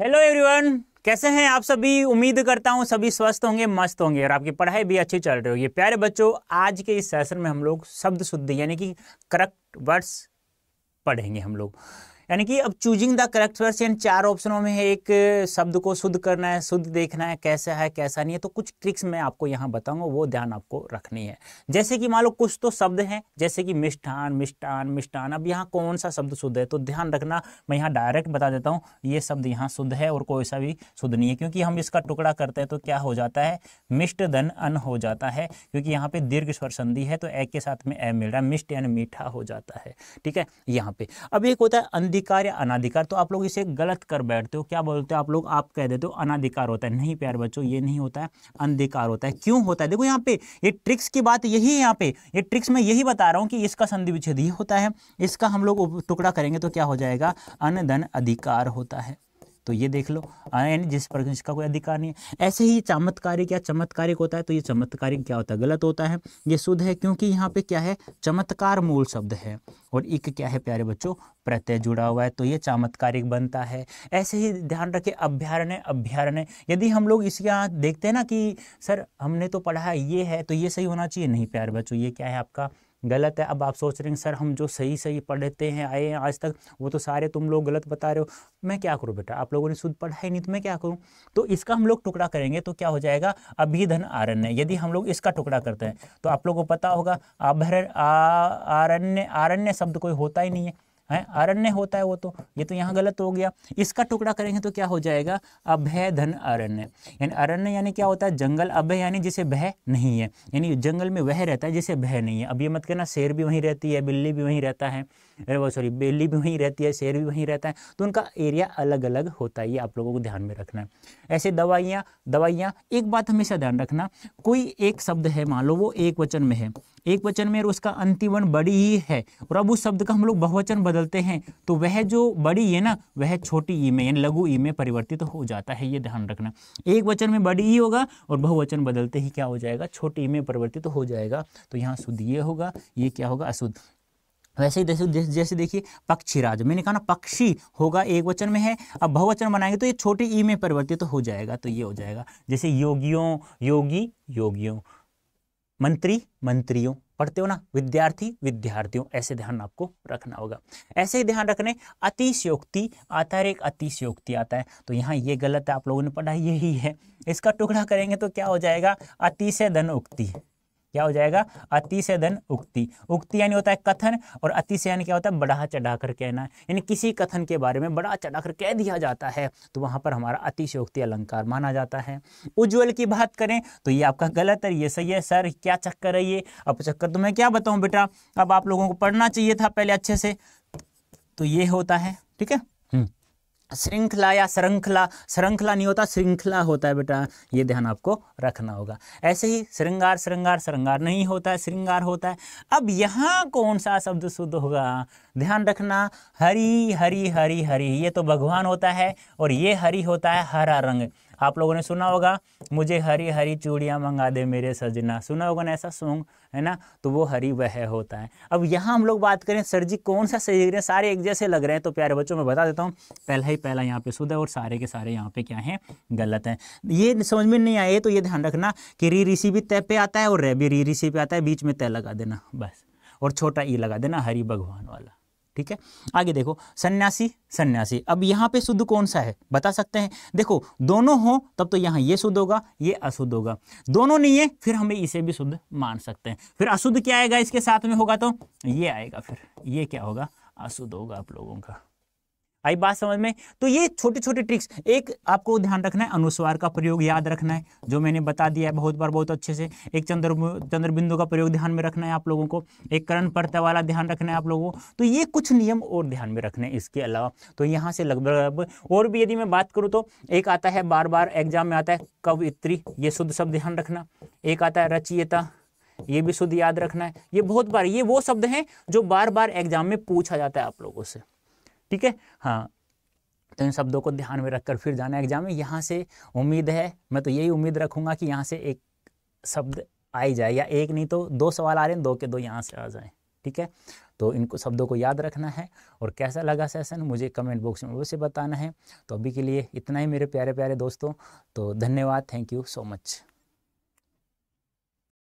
hello everyone कैसे हैं आप सभी उम्मीद करता हूं सभी स्वस्थ होंगे मस्त होंगे और आपकी पढ़ाई भी अच्छी चल रही होगी प्यारे बच्चों आज के इस सेशन में हम लोग शब्द शुद्धि यानी कि करेक्ट वर्ड्स पढ़ेंगे हम लोग यानी कि अब चूजिंग द करेक्ट वर्ड्स इन चार ऑप्शनों में है एक शब्द को शुद्ध करना है शुद्ध देखना है कैसा है कैसा नहीं है तो कुछ ट्रिक्स मैं आपको यहाँ बताऊंगा वो ध्यान आपको रखनी है जैसे कि मान लो कुछ तो शब्द हैं जैसे कि मिष्ठान मिष्ठान मिष्ठान अब यहाँ कौन सा शब्द शुद्ध है तो ध्यान रखना मैं यहाँ डायरेक्ट बता देता हूँ ये शब्द यहाँ शुद्ध है और कोई सा भी शुद्ध नहीं है क्योंकि हम इसका टुकड़ा करते हैं तो क्या हो जाता है मिष्ट धन अन हो जाता है क्योंकि यहाँ पे दीर्घ स्वर संधि है तो ए के साथ में ए मिल रहा है मिष्ट यानी मीठा हो जाता है ठीक है यहाँ पे अब एक होता है अधिकार या अनाधिकार तो आप लोग इसे गलत कर बैठते हो क्या बोलते हो आप लोग आप कह देते हो अनाधिकार होता है नहीं प्यार बच्चों ये नहीं होता है अंधिकार होता है क्यों होता है देखो यहाँ पे ये ट्रिक्स की बात यही है यहाँ पे ये ट्रिक्स मैं यही बता रहा हूँ कि इसका संधि विच्छेद ये होता है इसका हम लोग टुकड़ा करेंगे तो क्या हो जाएगा अनधन अधिकार होता है तो ये देख लो यानी जिस पर इसका कोई अधिकार नहीं है ऐसे ही चमत्कारिक या चमत्कारिक होता है तो ये चमत्कारिक क्या होता है गलत होता है ये शुद्ध है क्योंकि यहाँ पे क्या है चमत्कार मूल शब्द है और इक क्या है प्यारे बच्चों प्रत्यय जुड़ा हुआ है तो ये चमत्कारिक बनता है ऐसे ही ध्यान रखे अभ्यारण्य अभ्यारण्य यदि हम लोग इसके यहाँ देखते हैं ना कि सर हमने तो पढ़ा है ये है तो ये सही होना चाहिए नहीं प्यारे बच्चों ये क्या है आपका गलत है अब आप सोच रहे हैं सर हम जो सही सही पढ़ते हैं आए हैं आज तक वो तो सारे तुम लोग गलत बता रहे हो मैं क्या करूँ बेटा आप लोगों ने शुद्ध पढ़ा ही नहीं तो मैं क्या करूँ तो इसका हम लोग टुकड़ा करेंगे तो क्या हो जाएगा अभिधन आरण्य यदि हम लोग इसका टुकड़ा करते हैं तो आप लोगों को पता होगा अभर आरण्य आरण्य शब्द कोई होता ही नहीं है है अरण्य होता है वो तो ये तो यहाँ गलत हो गया इसका टुकड़ा करेंगे तो क्या हो जाएगा अभय धन अरण्य यानी अरण्य यानी क्या होता है जंगल अभय यानी जिसे भय नहीं है यानी जंगल में वह रहता है जिसे भय नहीं है अब ये मत कहना शेर भी वहीं रहती है बिल्ली भी वहीं रहता है वो सॉरी बिल्ली भी वहीं रहती है शेर भी वहीं रहता है तो उनका एरिया अलग अलग होता है ये आप लोगों को ध्यान में रखना है ऐसे दवाइयाँ दवाइयाँ एक बात हमेशा ध्यान रखना कोई एक शब्द है मान लो वो एक वचन में है एक वचन में और उसका अंतिम बड़ी ही है और अब उस शब्द का हम लोग बहुवचन बदलते हैं तो वह जो बड़ी है ना वह छोटी ई में लघु ई में परिवर्तित तो हो जाता है ये ध्यान रखना एक वचन में बड़ी ई होगा और बहुवचन बदलते ही क्या हो जाएगा छोटी ई में परिवर्तित तो हो जाएगा तो यहाँ शुद्ध ये होगा ये क्या होगा अशुद्ध वैसे ही जैसे जैसे देखिए पक्षीराज मैंने कहा ना पक्षी होगा एक वचन में है अब बहुवचन बनाएंगे तो ये छोटे ई में परिवर्तित तो हो जाएगा तो ये हो जाएगा जैसे योगियों योगी योगियों मंत्री मंत्रियों पढ़ते हो ना विद्यार्थी विद्यार्थियों ऐसे ध्यान आपको रखना होगा ऐसे ही ध्यान रखने अतिशयोक्ति आता है एक अतिशयोक्ति आता है तो यहाँ ये गलत है आप लोगों ने पढ़ा यही है इसका टुकड़ा करेंगे तो क्या हो जाएगा अतिशय धन उक्ति क्या हो जाएगा अतिशय धन उक्ति उक्ति यानी होता है कथन और अतिशय यानी क्या होता है बढ़ा चढ़ा कर कहना यानी किसी कथन के बारे में बढ़ा चढ़ा कर कह दिया जाता है तो वहां पर हमारा उक्ति अलंकार माना जाता है उज्ज्वल की बात करें तो ये आपका गलत है ये सही है सर क्या चक्कर है ये अब चक्कर तो मैं क्या बताऊँ बेटा अब आप लोगों को पढ़ना चाहिए था पहले अच्छे से तो ये होता है ठीक है श्रृंखला या श्रृंखला श्रृंखला नहीं होता श्रृंखला होता है बेटा ये ध्यान आपको रखना होगा ऐसे ही श्रृंगार श्रृंगार श्रृंगार नहीं होता है श्रृंगार होता है अब यहाँ कौन सा शब्द शुद्ध होगा ध्यान रखना हरी हरी हरी हरी ये तो भगवान होता है और ये हरी होता है हरा रंग आप लोगों ने सुना होगा मुझे हरी हरी चूड़ियाँ मंगा दे मेरे सजना सुना होगा ना ऐसा सॉन्ग है ना तो वो हरी वह होता है अब यहाँ हम लोग बात करें सर जी कौन सा सही है सारे एक जैसे लग रहे हैं तो प्यारे बच्चों मैं बता देता हूँ पहला ही पहला यहाँ पे शुद्ध है और सारे के सारे यहाँ पे क्या हैं गलत हैं ये समझ में नहीं आए तो ये ध्यान रखना कि री ऋषि भी तय पे आता है और रे भी री ऋषि पे आता है बीच में तय लगा देना बस और छोटा ई लगा देना हरी भगवान वाला ठीक है आगे देखो सन्यासी सन्यासी अब यहाँ पे शुद्ध कौन सा है बता सकते हैं देखो दोनों हो तब तो यहाँ ये शुद्ध होगा ये अशुद्ध होगा दोनों नहीं है फिर हमें इसे भी शुद्ध मान सकते हैं फिर अशुद्ध क्या आएगा इसके साथ में होगा तो ये आएगा फिर ये क्या होगा अशुद्ध होगा आप लोगों का आई बात समझ में तो ये छोटे छोटे ट्रिक्स एक आपको ध्यान रखना है अनुस्वार का प्रयोग याद रखना है जो मैंने बता दिया है बहुत बार बहुत अच्छे से एक चंद्र चंद्रबिंदु का प्रयोग ध्यान में रखना है आप लोगों को एक करण पड़ता वाला ध्यान रखना है आप लोगों को तो ये कुछ नियम और ध्यान में रखने हैं इसके अलावा तो यहाँ से लगभग और भी यदि मैं बात करूँ तो एक आता है बार बार एग्जाम में आता है कवित्री ये शुद्ध शब्द ध्यान रखना एक आता है रचियता ये भी शुद्ध याद रखना है ये बहुत बार ये वो शब्द हैं जो बार बार एग्जाम में पूछा जाता है आप लोगों से ठीक है हाँ तो इन शब्दों को ध्यान में रखकर फिर जाना एग्जाम में यहाँ से उम्मीद है मैं तो यही उम्मीद रखूंगा कि यहाँ से एक शब्द आ जाए या एक नहीं तो दो सवाल आ रहे हैं दो के दो यहाँ से आ जाए ठीक है तो इनको शब्दों को याद रखना है और कैसा लगा सेशन मुझे कमेंट बॉक्स में उसे बताना है तो अभी के लिए इतना ही मेरे प्यारे प्यारे दोस्तों तो धन्यवाद थैंक यू सो मच